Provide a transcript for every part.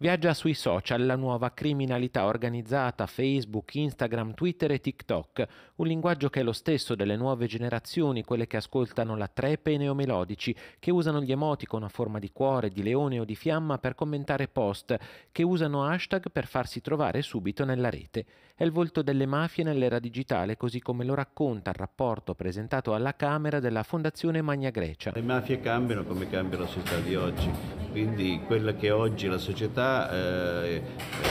Viaggia sui social la nuova criminalità organizzata, Facebook, Instagram, Twitter e TikTok, un linguaggio che è lo stesso delle nuove generazioni, quelle che ascoltano la trepe e i neomelodici, che usano gli emoticon a forma di cuore, di leone o di fiamma per commentare post, che usano hashtag per farsi trovare subito nella rete. È il volto delle mafie nell'era digitale, così come lo racconta il rapporto presentato alla Camera della Fondazione Magna Grecia. Le mafie cambiano come cambia la società di oggi quindi quella che oggi la società eh,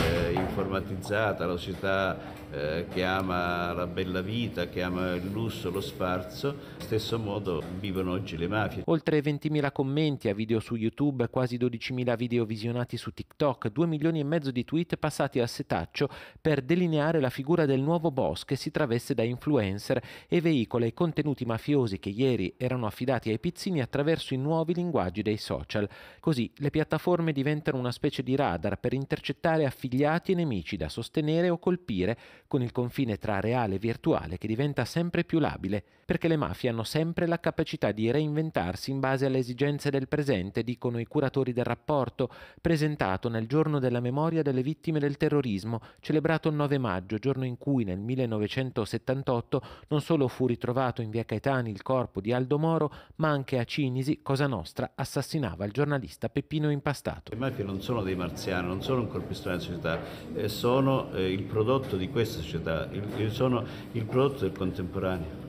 eh, informatizzata, la società eh, che ama la bella vita, che ama il lusso, lo sfarzo, stesso modo vivono oggi le mafie. Oltre 20.000 commenti a video su YouTube, quasi 12.000 video visionati su TikTok, 2 milioni e mezzo di tweet passati a setaccio per delineare la figura del nuovo boss che si travesse da influencer e veicola i contenuti mafiosi che ieri erano affidati ai pizzini attraverso i nuovi linguaggi dei social. Così le piattaforme diventano una specie di radar per intercettare affiliati e nemici da sostenere o colpire, con il confine tra reale e virtuale che diventa sempre più labile, perché le mafie hanno sempre la capacità di reinventarsi in base alle esigenze del presente, dicono i curatori del rapporto, presentato nel giorno della memoria delle vittime del terrorismo, celebrato il 9 maggio, giorno in cui nel 1978 non solo fu ritrovato in via Caetani il corpo di Aldo Moro, ma anche a Cinisi Cosa Nostra assassinava il giornalista Peppino Impastato. Le mafie non sono dei marziani, non sono un corpistone della società, eh, sono eh, il prodotto di questa società, sono il prodotto del contemporaneo.